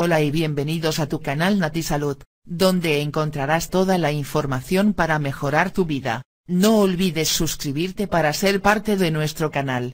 Hola y bienvenidos a tu canal Natisalud, Salud, donde encontrarás toda la información para mejorar tu vida, no olvides suscribirte para ser parte de nuestro canal.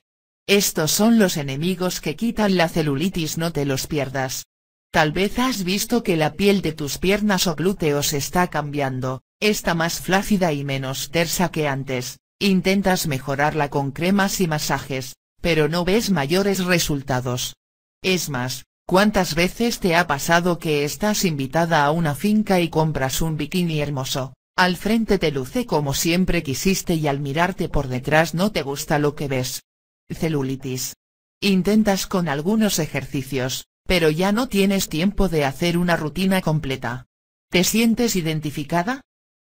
Estos son los enemigos que quitan la celulitis no te los pierdas. Tal vez has visto que la piel de tus piernas o glúteos está cambiando, está más flácida y menos tersa que antes, intentas mejorarla con cremas y masajes, pero no ves mayores resultados. Es más, ¿Cuántas veces te ha pasado que estás invitada a una finca y compras un bikini hermoso, al frente te luce como siempre quisiste y al mirarte por detrás no te gusta lo que ves? Celulitis. Intentas con algunos ejercicios, pero ya no tienes tiempo de hacer una rutina completa. ¿Te sientes identificada?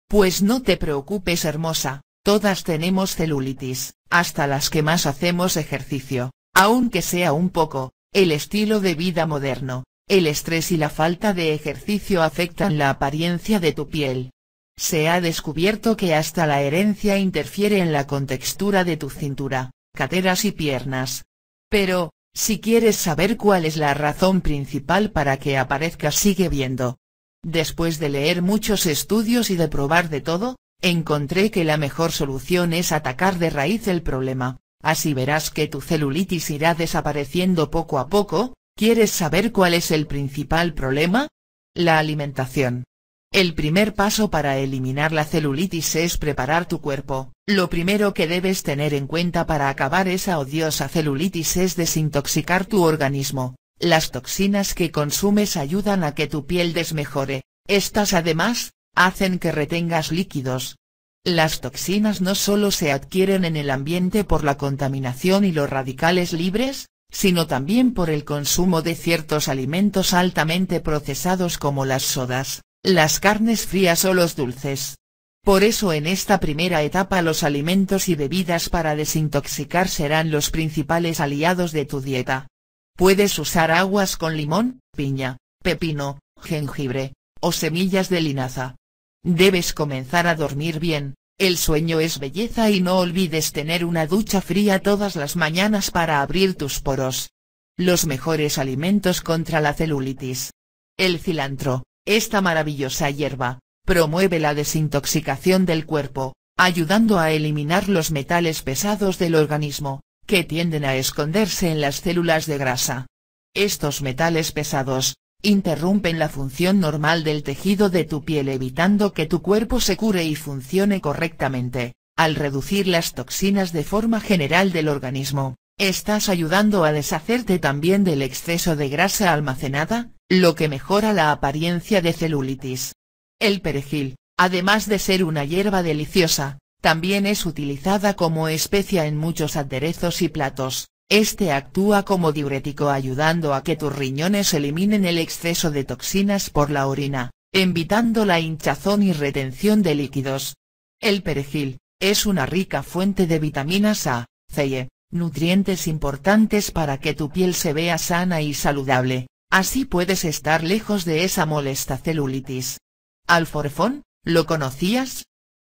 Pues no te preocupes hermosa, todas tenemos celulitis, hasta las que más hacemos ejercicio, aunque sea un poco, el estilo de vida moderno, el estrés y la falta de ejercicio afectan la apariencia de tu piel. Se ha descubierto que hasta la herencia interfiere en la contextura de tu cintura, caderas y piernas. Pero, si quieres saber cuál es la razón principal para que aparezca, sigue viendo. Después de leer muchos estudios y de probar de todo, encontré que la mejor solución es atacar de raíz el problema así verás que tu celulitis irá desapareciendo poco a poco, ¿quieres saber cuál es el principal problema? La alimentación. El primer paso para eliminar la celulitis es preparar tu cuerpo. Lo primero que debes tener en cuenta para acabar esa odiosa celulitis es desintoxicar tu organismo. Las toxinas que consumes ayudan a que tu piel desmejore. Estas además, hacen que retengas líquidos, las toxinas no solo se adquieren en el ambiente por la contaminación y los radicales libres, sino también por el consumo de ciertos alimentos altamente procesados como las sodas, las carnes frías o los dulces. Por eso en esta primera etapa los alimentos y bebidas para desintoxicar serán los principales aliados de tu dieta. Puedes usar aguas con limón, piña, pepino, jengibre, o semillas de linaza. Debes comenzar a dormir bien, el sueño es belleza y no olvides tener una ducha fría todas las mañanas para abrir tus poros. Los mejores alimentos contra la celulitis. El cilantro, esta maravillosa hierba, promueve la desintoxicación del cuerpo, ayudando a eliminar los metales pesados del organismo, que tienden a esconderse en las células de grasa. Estos metales pesados, interrumpen la función normal del tejido de tu piel evitando que tu cuerpo se cure y funcione correctamente, al reducir las toxinas de forma general del organismo, estás ayudando a deshacerte también del exceso de grasa almacenada, lo que mejora la apariencia de celulitis. El perejil, además de ser una hierba deliciosa, también es utilizada como especia en muchos aderezos y platos, este actúa como diurético ayudando a que tus riñones eliminen el exceso de toxinas por la orina, evitando la hinchazón y retención de líquidos. El perejil, es una rica fuente de vitaminas A, C y E, nutrientes importantes para que tu piel se vea sana y saludable, así puedes estar lejos de esa molesta celulitis. Alforfón, ¿lo conocías?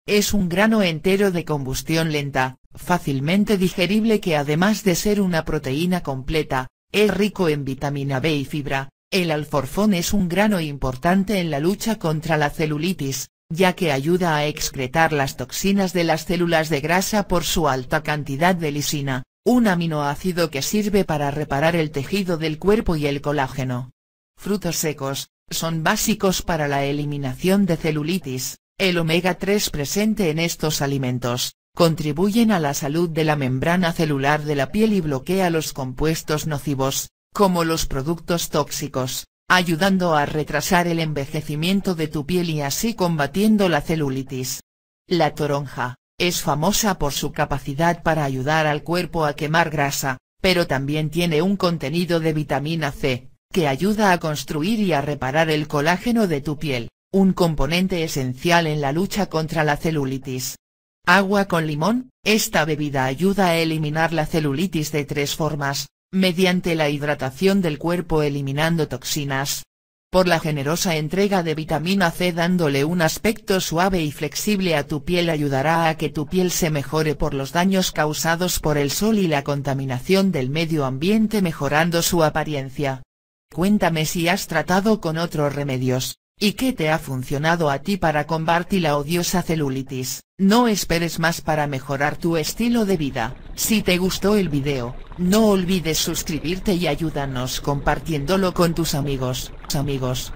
Es un grano entero de combustión lenta, fácilmente digerible que además de ser una proteína completa, es rico en vitamina B y fibra, el alforfón es un grano importante en la lucha contra la celulitis, ya que ayuda a excretar las toxinas de las células de grasa por su alta cantidad de lisina, un aminoácido que sirve para reparar el tejido del cuerpo y el colágeno. Frutos secos, son básicos para la eliminación de celulitis, el omega 3 presente en estos alimentos, contribuyen a la salud de la membrana celular de la piel y bloquea los compuestos nocivos, como los productos tóxicos, ayudando a retrasar el envejecimiento de tu piel y así combatiendo la celulitis. La toronja, es famosa por su capacidad para ayudar al cuerpo a quemar grasa, pero también tiene un contenido de vitamina C, que ayuda a construir y a reparar el colágeno de tu piel un componente esencial en la lucha contra la celulitis. Agua con limón, esta bebida ayuda a eliminar la celulitis de tres formas, mediante la hidratación del cuerpo eliminando toxinas. Por la generosa entrega de vitamina C dándole un aspecto suave y flexible a tu piel ayudará a que tu piel se mejore por los daños causados por el sol y la contaminación del medio ambiente mejorando su apariencia. Cuéntame si has tratado con otros remedios. ¿Y qué te ha funcionado a ti para combatir la odiosa celulitis? No esperes más para mejorar tu estilo de vida, si te gustó el video, no olvides suscribirte y ayúdanos compartiéndolo con tus amigos, amigos.